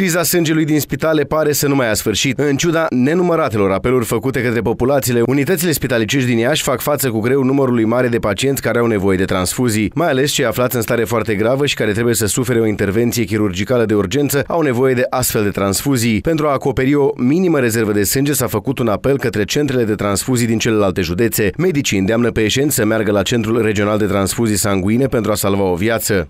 Criza sângelui din spitale pare să nu mai a sfârșit. În ciuda nenumăratelor apeluri făcute către populațiile, unitățile spitalicești din Iași fac față cu greu numărului mare de pacienți care au nevoie de transfuzii, mai ales cei aflați în stare foarte gravă și care trebuie să sufere o intervenție chirurgicală de urgență, au nevoie de astfel de transfuzii. Pentru a acoperi o minimă rezervă de sânge s-a făcut un apel către centrele de transfuzii din celelalte județe. Medicii îndeamnă pe să meargă la Centrul Regional de Transfuzii Sanguine pentru a salva o viață.